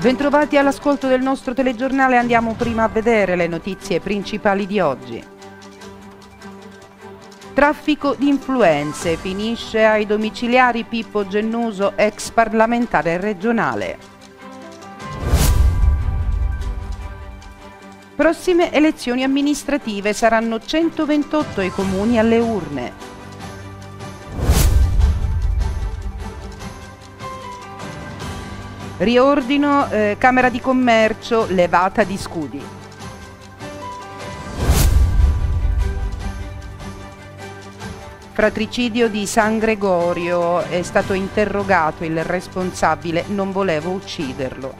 Bentrovati all'ascolto del nostro telegiornale, andiamo prima a vedere le notizie principali di oggi. Traffico di influenze, finisce ai domiciliari Pippo Gennuso, ex parlamentare regionale. Prossime elezioni amministrative saranno 128 i comuni alle urne. Riordino eh, Camera di Commercio, levata di scudi. Fratricidio di San Gregorio, è stato interrogato il responsabile, non volevo ucciderlo.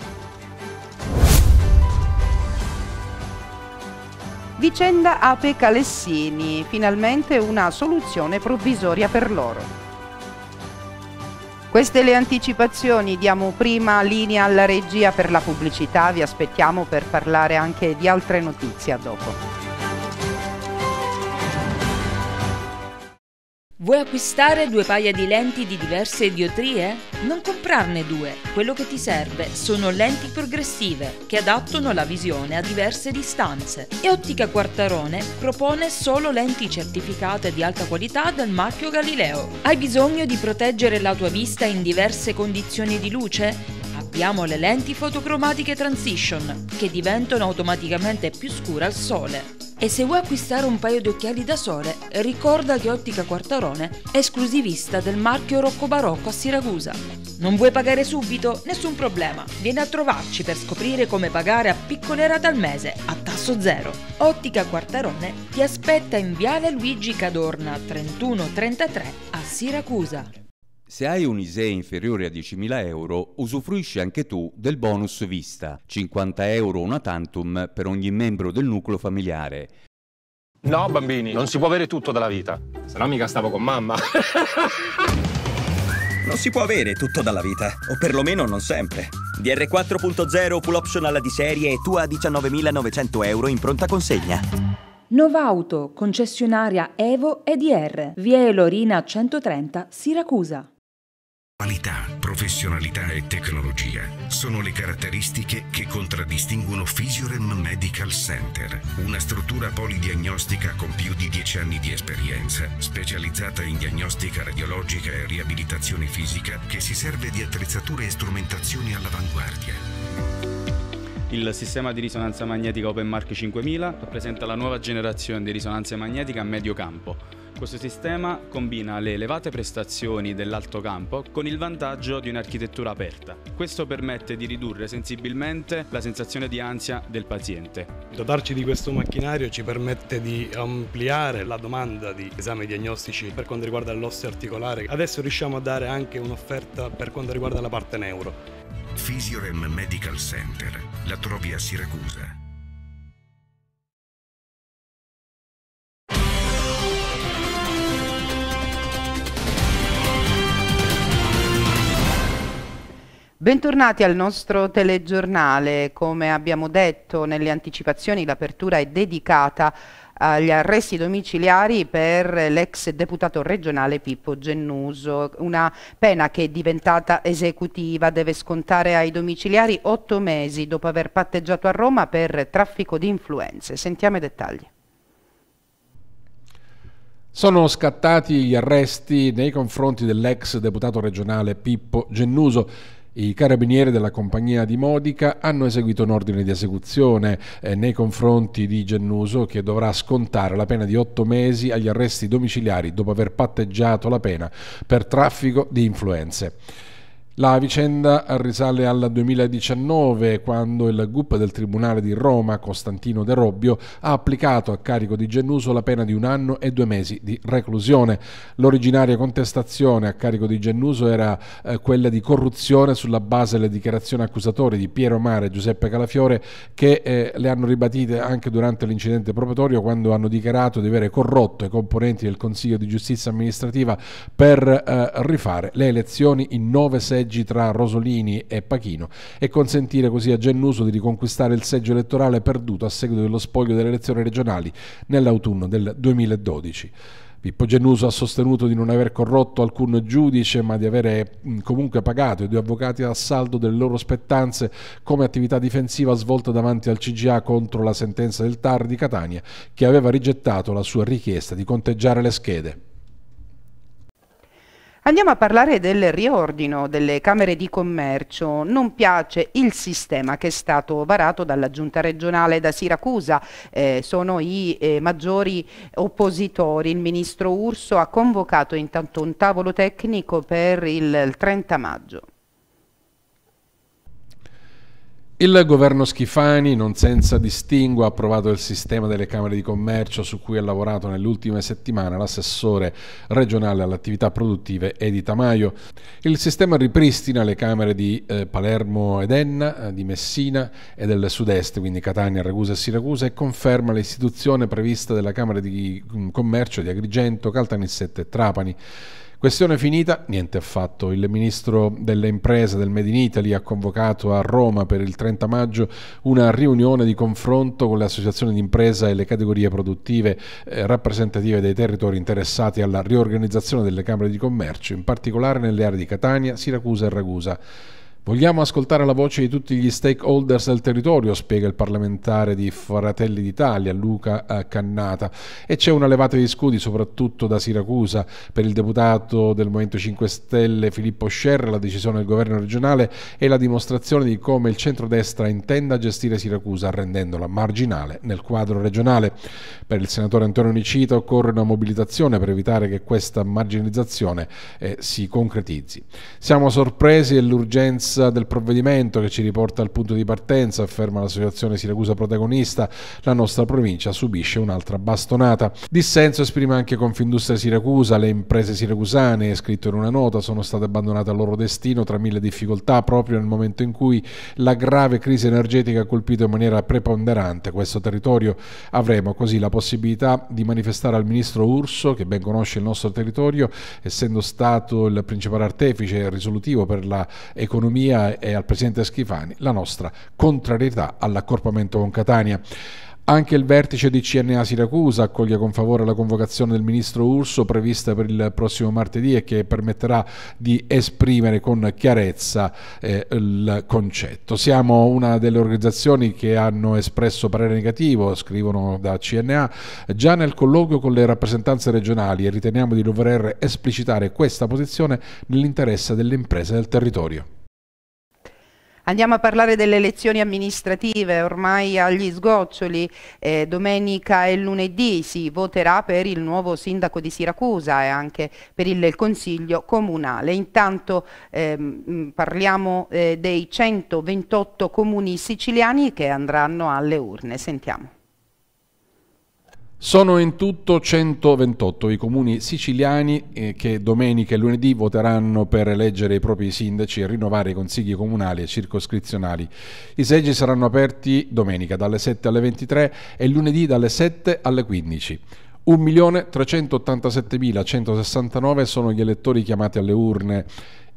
Vicenda Ape Calessini, finalmente una soluzione provvisoria per loro. Queste le anticipazioni, diamo prima linea alla regia per la pubblicità, vi aspettiamo per parlare anche di altre notizie a dopo. Vuoi acquistare due paia di lenti di diverse idiotrie? Non comprarne due, quello che ti serve sono lenti progressive che adattano la visione a diverse distanze. E Ottica Quartarone propone solo lenti certificate di alta qualità dal marchio Galileo. Hai bisogno di proteggere la tua vista in diverse condizioni di luce? abbiamo le lenti fotocromatiche transition, che diventano automaticamente più scure al sole. E se vuoi acquistare un paio di occhiali da sole, ricorda che Ottica Quartarone è esclusivista del marchio Rocco Barocco a Siracusa. Non vuoi pagare subito? Nessun problema. Vieni a trovarci per scoprire come pagare a piccole rate al mese, a tasso zero. Ottica Quartarone ti aspetta in Viale Luigi Cadorna 3133 a Siracusa. Se hai un ISEE inferiore a 10.000 euro, usufruisci anche tu del bonus vista, 50 euro una tantum per ogni membro del nucleo familiare. No bambini, non si può avere tutto dalla vita, se no mica stavo con mamma. non si può avere tutto dalla vita, o perlomeno non sempre. DR4.0 full optional di serie e tua a 19.900 euro in pronta consegna. Novauto, concessionaria Evo EDR, via Elorina 130, Siracusa. Qualità, professionalità e tecnologia sono le caratteristiche che contraddistinguono Physiorem Medical Center, una struttura polidiagnostica con più di 10 anni di esperienza, specializzata in diagnostica radiologica e riabilitazione fisica, che si serve di attrezzature e strumentazioni all'avanguardia. Il sistema di risonanza magnetica Open Mark 5000 rappresenta la nuova generazione di risonanza magnetica a medio campo questo sistema combina le elevate prestazioni dell'alto campo con il vantaggio di un'architettura aperta. Questo permette di ridurre sensibilmente la sensazione di ansia del paziente. Dotarci di questo macchinario ci permette di ampliare la domanda di esami diagnostici per quanto riguarda l'osseo articolare. Adesso riusciamo a dare anche un'offerta per quanto riguarda la parte neuro. Physiorem Medical Center, la trovi a Siracusa. Bentornati al nostro telegiornale. Come abbiamo detto nelle anticipazioni, l'apertura è dedicata agli arresti domiciliari per l'ex deputato regionale Pippo Gennuso. Una pena che è diventata esecutiva deve scontare ai domiciliari otto mesi dopo aver patteggiato a Roma per traffico di influenze. Sentiamo i dettagli. Sono scattati gli arresti nei confronti dell'ex deputato regionale Pippo Gennuso i carabinieri della compagnia di Modica hanno eseguito un ordine di esecuzione eh, nei confronti di Gennuso che dovrà scontare la pena di otto mesi agli arresti domiciliari dopo aver patteggiato la pena per traffico di influenze. La vicenda risale al 2019 quando il GUP del Tribunale di Roma, Costantino De Robbio, ha applicato a carico di Gennuso la pena di un anno e due mesi di reclusione. L'originaria contestazione a carico di Gennuso era eh, quella di corruzione sulla base delle dichiarazioni accusatorie di Piero Mare e Giuseppe Calafiore che eh, le hanno ribadite anche durante l'incidente probatorio quando hanno dichiarato di avere corrotto i componenti del Consiglio di Giustizia Amministrativa per eh, rifare le elezioni in nove seggi seggi tra Rosolini e Pachino e consentire così a Gennuso di riconquistare il seggio elettorale perduto a seguito dello spoglio delle elezioni regionali nell'autunno del 2012. Pippo Genuso ha sostenuto di non aver corrotto alcun giudice, ma di avere comunque pagato i due avvocati a saldo delle loro spettanze come attività difensiva svolta davanti al CGA contro la sentenza del TAR di Catania, che aveva rigettato la sua richiesta di conteggiare le schede. Andiamo a parlare del riordino delle Camere di Commercio. Non piace il sistema che è stato varato dalla Giunta regionale da Siracusa. Eh, sono i eh, maggiori oppositori. Il ministro Urso ha convocato intanto un tavolo tecnico per il 30 maggio. Il governo Schifani, non senza distinguo, ha approvato il sistema delle Camere di Commercio su cui ha lavorato nelle ultime settimane l'assessore regionale alle attività produttive Edita Maio. Il sistema ripristina le Camere di eh, Palermo ed Enna, eh, di Messina e del sud-est, quindi Catania, Ragusa e Siracusa, e conferma l'istituzione prevista della Camera di mm, Commercio di Agrigento, Caltanissette e Trapani. Questione finita, niente affatto. Il ministro delle imprese del Made in Italy ha convocato a Roma per il 30 maggio una riunione di confronto con le associazioni di impresa e le categorie produttive eh, rappresentative dei territori interessati alla riorganizzazione delle Camere di Commercio, in particolare nelle aree di Catania, Siracusa e Ragusa. Vogliamo ascoltare la voce di tutti gli stakeholders del territorio, spiega il parlamentare di Fratelli d'Italia, Luca eh, Cannata. E c'è una levata di scudi, soprattutto da Siracusa, per il deputato del Movimento 5 Stelle Filippo Scerra, la decisione del governo regionale è la dimostrazione di come il centrodestra intenda gestire Siracusa, rendendola marginale nel quadro regionale. Per il senatore Antonio Nicita occorre una mobilitazione per evitare che questa marginalizzazione eh, si concretizzi. Siamo sorpresi dell'urgenza l'onus del provvedimento che ci riporta al punto di partenza, afferma l'associazione Siracusa protagonista, la nostra provincia subisce un'altra bastonata. Dissenso esprime anche Confindustria Siracusa, le imprese siracusane, è scritto in una nota, sono state abbandonate al loro destino tra mille difficoltà proprio nel momento in cui la grave crisi energetica ha colpito in maniera preponderante questo territorio. Avremo così la possibilità di manifestare al ministro Urso, che ben conosce il nostro territorio, essendo stato il principale artefice risolutivo per la economia mia e al presidente Schifani la nostra contrarietà all'accorpamento con Catania. Anche il vertice di CNA Siracusa accoglie con favore la convocazione del ministro Urso prevista per il prossimo martedì e che permetterà di esprimere con chiarezza eh, il concetto. Siamo una delle organizzazioni che hanno espresso parere negativo, scrivono da CNA, già nel colloquio con le rappresentanze regionali e riteniamo di dover esplicitare questa posizione nell'interesse delle imprese del territorio. Andiamo a parlare delle elezioni amministrative, ormai agli sgoccioli, eh, domenica e lunedì si voterà per il nuovo sindaco di Siracusa e anche per il Consiglio Comunale. Intanto ehm, parliamo eh, dei 128 comuni siciliani che andranno alle urne, sentiamo. Sono in tutto 128 i comuni siciliani eh, che domenica e lunedì voteranno per eleggere i propri sindaci e rinnovare i consigli comunali e circoscrizionali. I seggi saranno aperti domenica dalle 7 alle 23 e lunedì dalle 7 alle 15. 1.387.169 sono gli elettori chiamati alle urne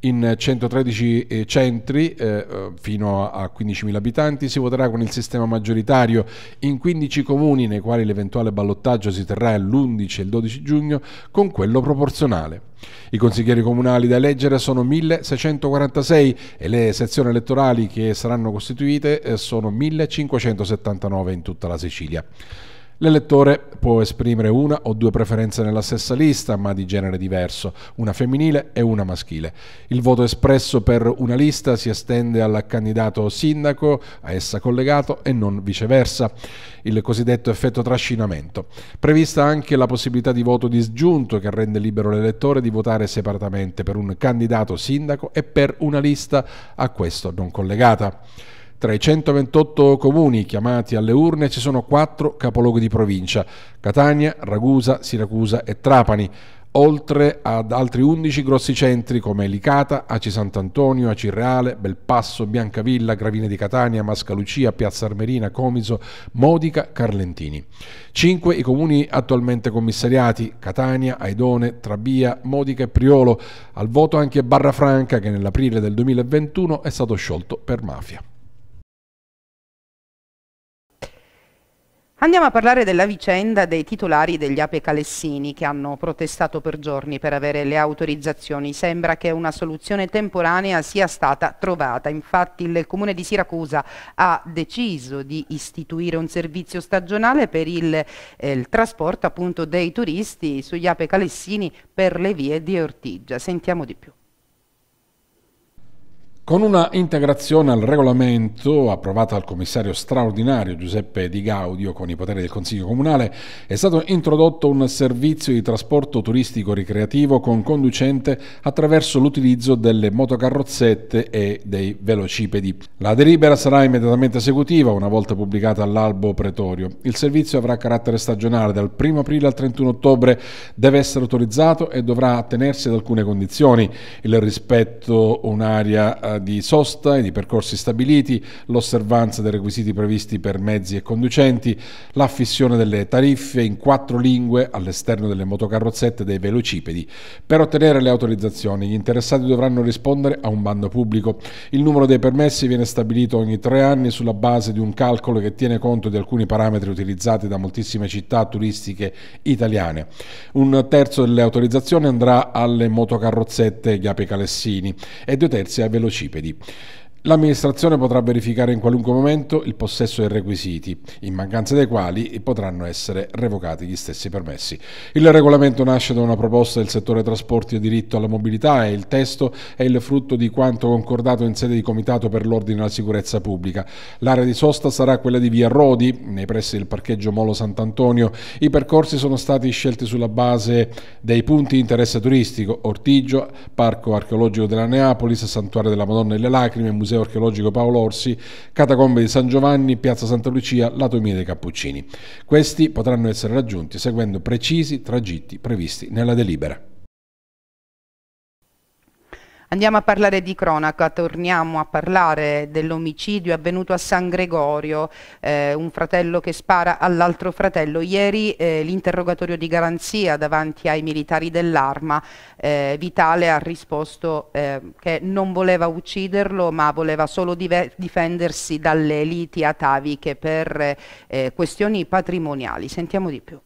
in 113 eh, centri eh, eh, fino a 15.000 abitanti si voterà con il sistema maggioritario in 15 comuni nei quali l'eventuale ballottaggio si terrà l'11 e il 12 giugno con quello proporzionale. I consiglieri comunali da eleggere sono 1646 e le sezioni elettorali che saranno costituite eh, sono 1579 in tutta la Sicilia. L'elettore può esprimere una o due preferenze nella stessa lista, ma di genere diverso, una femminile e una maschile. Il voto espresso per una lista si estende al candidato sindaco, a essa collegato e non viceversa, il cosiddetto effetto trascinamento. Prevista anche la possibilità di voto disgiunto che rende libero l'elettore di votare separatamente per un candidato sindaco e per una lista a questo non collegata. Tra i 128 comuni chiamati alle urne ci sono quattro capoluoghi di provincia, Catania, Ragusa, Siracusa e Trapani, oltre ad altri 11 grossi centri come Licata, Aci Sant'Antonio, Aci Reale, Belpasso, Biancavilla, Gravina di Catania, Mascalucia, Piazza Armerina, Comiso, Modica, Carlentini. 5 i comuni attualmente commissariati, Catania, Aidone, Trabia, Modica e Priolo, al voto anche Barra Franca che nell'aprile del 2021 è stato sciolto per mafia. Andiamo a parlare della vicenda dei titolari degli ape calessini che hanno protestato per giorni per avere le autorizzazioni. Sembra che una soluzione temporanea sia stata trovata. Infatti il comune di Siracusa ha deciso di istituire un servizio stagionale per il, eh, il trasporto appunto, dei turisti sugli ape calessini per le vie di Ortigia. Sentiamo di più. Con una integrazione al regolamento approvata dal commissario straordinario Giuseppe Di Gaudio con i poteri del Consiglio Comunale è stato introdotto un servizio di trasporto turistico ricreativo con conducente attraverso l'utilizzo delle motocarrozzette e dei velocipedi. La delibera sarà immediatamente esecutiva una volta pubblicata all'albo pretorio. Il servizio avrà carattere stagionale dal 1 aprile al 31 ottobre, deve essere autorizzato e dovrà attenersi ad alcune condizioni, il rispetto un'area eh, di sosta e di percorsi stabiliti, l'osservanza dei requisiti previsti per mezzi e conducenti, l'affissione delle tariffe in quattro lingue all'esterno delle motocarrozzette dei velocipedi. Per ottenere le autorizzazioni gli interessati dovranno rispondere a un bando pubblico. Il numero dei permessi viene stabilito ogni tre anni sulla base di un calcolo che tiene conto di alcuni parametri utilizzati da moltissime città turistiche italiane. Un terzo delle autorizzazioni andrà alle motocarrozzette Ghiape Calessini e due terzi ai velocipedi bicipedi. L'amministrazione potrà verificare in qualunque momento il possesso dei requisiti, in mancanza dei quali potranno essere revocati gli stessi permessi. Il regolamento nasce da una proposta del settore trasporti e diritto alla mobilità e il testo è il frutto di quanto concordato in sede di Comitato per l'Ordine e la Sicurezza Pubblica. L'area di sosta sarà quella di Via Rodi, nei pressi del parcheggio Molo Sant'Antonio. I percorsi sono stati scelti sulla base dei punti di interesse turistico, Ortigio, Parco Archeologico della Neapolis, Santuario della Madonna e delle Lacrime, Museo Museo archeologico Paolo Orsi, Catacombe di San Giovanni, Piazza Santa Lucia, Latomia dei Cappuccini. Questi potranno essere raggiunti seguendo precisi tragitti previsti nella delibera. Andiamo a parlare di cronaca, torniamo a parlare dell'omicidio avvenuto a San Gregorio, eh, un fratello che spara all'altro fratello. Ieri eh, l'interrogatorio di garanzia davanti ai militari dell'arma, eh, Vitale ha risposto eh, che non voleva ucciderlo ma voleva solo difendersi dalle liti ataviche per eh, questioni patrimoniali. Sentiamo di più.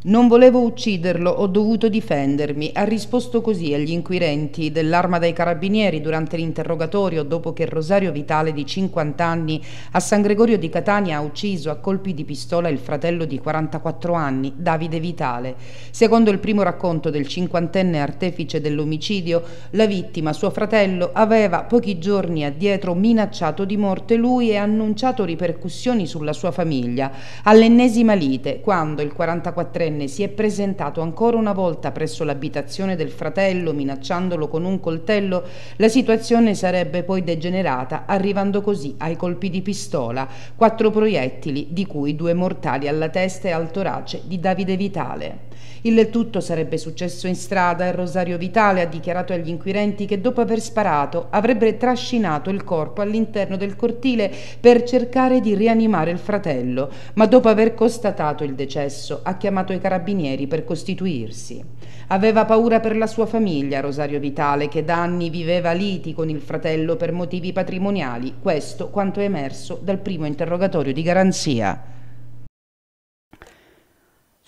Non volevo ucciderlo, ho dovuto difendermi. Ha risposto così agli inquirenti dell'arma dei carabinieri durante l'interrogatorio dopo che Rosario Vitale di 50 anni a San Gregorio di Catania ha ucciso a colpi di pistola il fratello di 44 anni, Davide Vitale. Secondo il primo racconto del cinquantenne artefice dell'omicidio, la vittima, suo fratello, aveva pochi giorni addietro minacciato di morte lui e annunciato ripercussioni sulla sua famiglia. All'ennesima lite, quando il 44 diciottenne si è presentato ancora una volta presso l'abitazione del fratello minacciandolo con un coltello, la situazione sarebbe poi degenerata, arrivando così ai colpi di pistola, quattro proiettili, di cui due mortali alla testa e al torace di Davide Vitale. Il tutto sarebbe successo in strada e Rosario Vitale ha dichiarato agli inquirenti che dopo aver sparato avrebbe trascinato il corpo all'interno del cortile per cercare di rianimare il fratello, ma dopo aver constatato il decesso ha chiamato i carabinieri per costituirsi. Aveva paura per la sua famiglia, Rosario Vitale, che da anni viveva liti con il fratello per motivi patrimoniali, questo quanto è emerso dal primo interrogatorio di garanzia.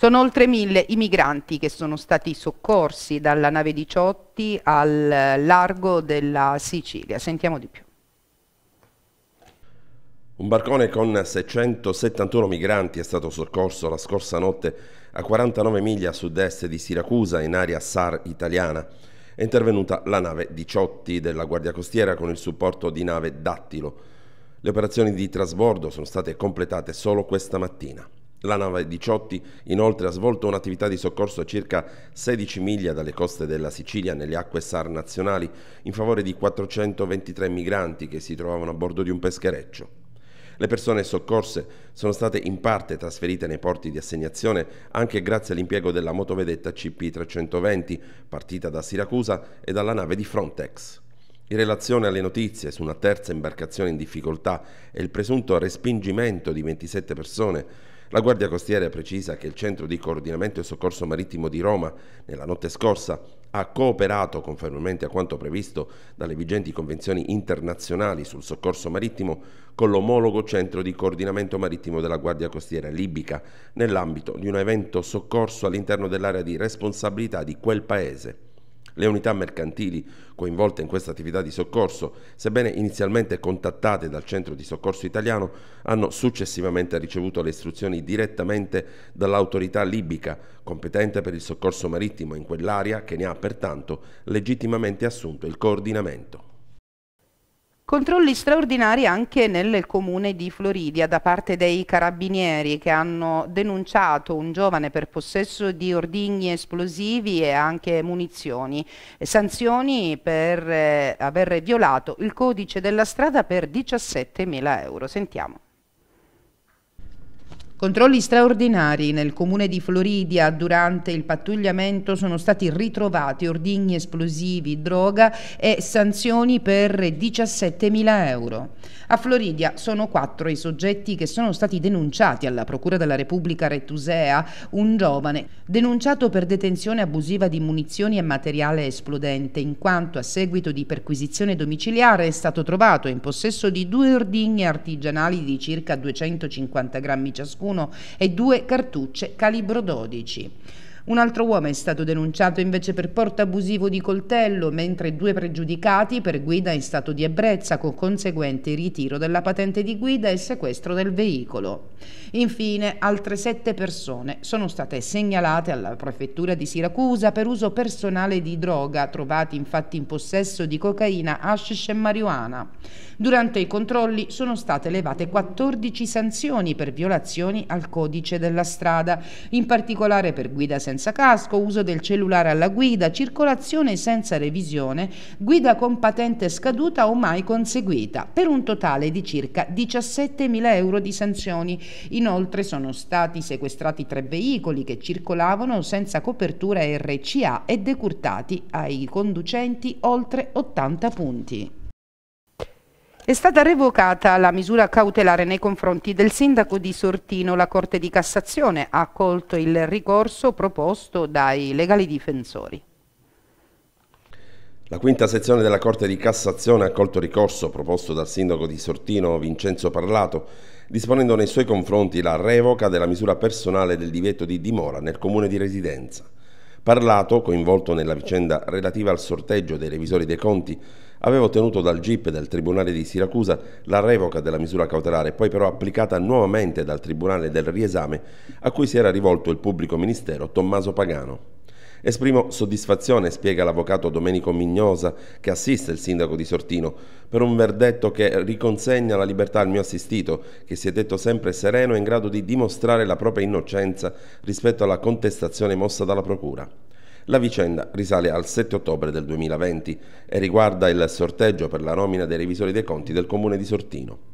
Sono oltre mille i migranti che sono stati soccorsi dalla nave 18 al largo della Sicilia. Sentiamo di più. Un barcone con 671 migranti è stato soccorso la scorsa notte a 49 miglia a sud-est di Siracusa, in area SAR italiana. È intervenuta la nave 18 della Guardia Costiera con il supporto di nave Dattilo. Le operazioni di trasbordo sono state completate solo questa mattina. La nave Diciotti inoltre ha svolto un'attività di soccorso a circa 16 miglia dalle coste della Sicilia nelle acque SAR nazionali in favore di 423 migranti che si trovavano a bordo di un peschereccio. Le persone soccorse sono state in parte trasferite nei porti di assegnazione anche grazie all'impiego della motovedetta CP320 partita da Siracusa e dalla nave di Frontex. In relazione alle notizie su una terza imbarcazione in difficoltà e il presunto respingimento di 27 persone la Guardia Costiera precisa che il Centro di Coordinamento e Soccorso Marittimo di Roma, nella notte scorsa, ha cooperato conformemente a quanto previsto dalle vigenti convenzioni internazionali sul soccorso marittimo con l'omologo Centro di Coordinamento Marittimo della Guardia Costiera libica, nell'ambito di un evento soccorso all'interno dell'area di responsabilità di quel Paese. Le unità mercantili coinvolte in questa attività di soccorso, sebbene inizialmente contattate dal centro di soccorso italiano, hanno successivamente ricevuto le istruzioni direttamente dall'autorità libica, competente per il soccorso marittimo in quell'area che ne ha pertanto legittimamente assunto il coordinamento. Controlli straordinari anche nel comune di Floridia da parte dei carabinieri che hanno denunciato un giovane per possesso di ordigni esplosivi e anche munizioni. Sanzioni per eh, aver violato il codice della strada per 17.000 euro. Sentiamo. Controlli straordinari nel comune di Floridia durante il pattugliamento sono stati ritrovati ordigni esplosivi, droga e sanzioni per 17.000 euro. A Floridia sono quattro i soggetti che sono stati denunciati alla Procura della Repubblica Rettusea, un giovane denunciato per detenzione abusiva di munizioni e materiale esplodente in quanto a seguito di perquisizione domiciliare è stato trovato in possesso di due ordigni artigianali di circa 250 grammi ciascuno e due cartucce calibro 12. Un altro uomo è stato denunciato invece per porto abusivo di coltello, mentre due pregiudicati per guida in stato di ebbrezza con conseguente ritiro della patente di guida e sequestro del veicolo. Infine, altre sette persone sono state segnalate alla prefettura di Siracusa per uso personale di droga, trovati infatti in possesso di cocaina, hashish e marijuana. Durante i controlli sono state levate 14 sanzioni per violazioni al codice della strada, in particolare per guida senza senza casco, uso del cellulare alla guida, circolazione senza revisione, guida con patente scaduta o mai conseguita, per un totale di circa 17.000 euro di sanzioni. Inoltre sono stati sequestrati tre veicoli che circolavano senza copertura RCA e decurtati ai conducenti oltre 80 punti. È stata revocata la misura cautelare nei confronti del sindaco di Sortino. La Corte di Cassazione ha accolto il ricorso proposto dai legali difensori. La quinta sezione della Corte di Cassazione ha accolto il ricorso proposto dal sindaco di Sortino Vincenzo Parlato, disponendo nei suoi confronti la revoca della misura personale del divieto di dimora nel comune di residenza. Parlato, coinvolto nella vicenda relativa al sorteggio dei revisori dei conti, aveva ottenuto dal GIP del Tribunale di Siracusa la revoca della misura cautelare, poi però applicata nuovamente dal Tribunale del Riesame, a cui si era rivolto il pubblico ministero Tommaso Pagano. Esprimo soddisfazione, spiega l'avvocato Domenico Mignosa, che assiste il sindaco di Sortino, per un verdetto che riconsegna la libertà al mio assistito, che si è detto sempre sereno e in grado di dimostrare la propria innocenza rispetto alla contestazione mossa dalla Procura. La vicenda risale al 7 ottobre del 2020 e riguarda il sorteggio per la nomina dei revisori dei conti del comune di Sortino.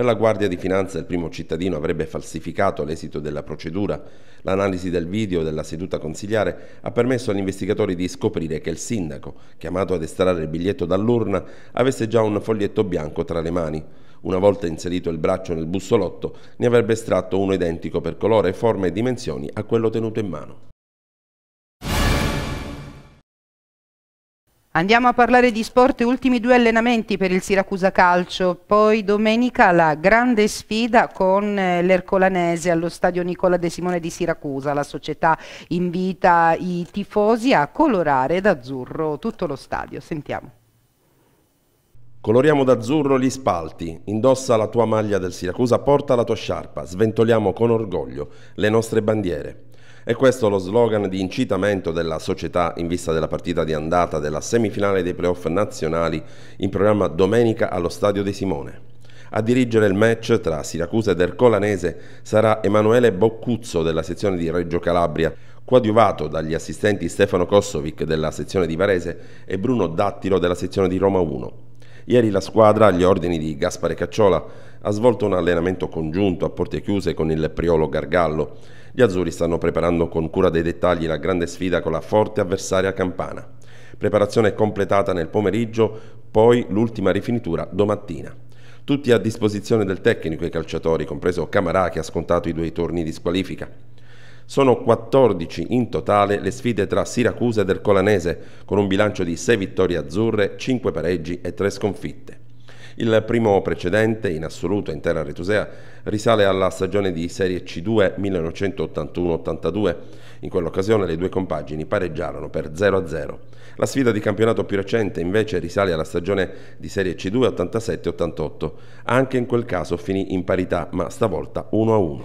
Per la Guardia di Finanza il primo cittadino avrebbe falsificato l'esito della procedura. L'analisi del video della seduta consigliare ha permesso agli investigatori di scoprire che il sindaco, chiamato ad estrarre il biglietto dall'urna, avesse già un foglietto bianco tra le mani. Una volta inserito il braccio nel bussolotto, ne avrebbe estratto uno identico per colore, forma e dimensioni a quello tenuto in mano. Andiamo a parlare di sport, ultimi due allenamenti per il Siracusa Calcio, poi domenica la grande sfida con eh, l'Ercolanese allo stadio Nicola De Simone di Siracusa, la società invita i tifosi a colorare d'azzurro tutto lo stadio, sentiamo. Coloriamo d'azzurro gli spalti, indossa la tua maglia del Siracusa, porta la tua sciarpa, sventoliamo con orgoglio le nostre bandiere. È questo lo slogan di incitamento della società in vista della partita di andata della semifinale dei playoff nazionali in programma domenica allo Stadio De Simone. A dirigere il match tra Siracusa ed Ercolanese sarà Emanuele Boccuzzo della sezione di Reggio Calabria, coadiuvato dagli assistenti Stefano Kosovic della sezione di Varese e Bruno Dattilo della sezione di Roma 1. Ieri la squadra, agli ordini di Gaspare Cacciola, ha svolto un allenamento congiunto a porte chiuse con il Priolo Gargallo gli azzurri stanno preparando con cura dei dettagli la grande sfida con la forte avversaria campana. Preparazione completata nel pomeriggio, poi l'ultima rifinitura domattina. Tutti a disposizione del tecnico e i calciatori, compreso Camarà che ha scontato i due torni di squalifica. Sono 14 in totale le sfide tra Siracusa e del Colanese, con un bilancio di 6 vittorie azzurre, 5 pareggi e 3 sconfitte. Il primo precedente, in assoluto in terra retusea, risale alla stagione di Serie C2 1981-82. In quell'occasione le due compagini pareggiarono per 0-0. La sfida di campionato più recente invece risale alla stagione di Serie C2 87-88. Anche in quel caso finì in parità, ma stavolta 1-1.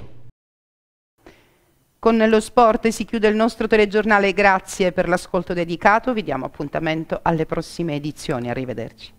Con lo sport si chiude il nostro telegiornale, grazie per l'ascolto dedicato, vi diamo appuntamento alle prossime edizioni, arrivederci.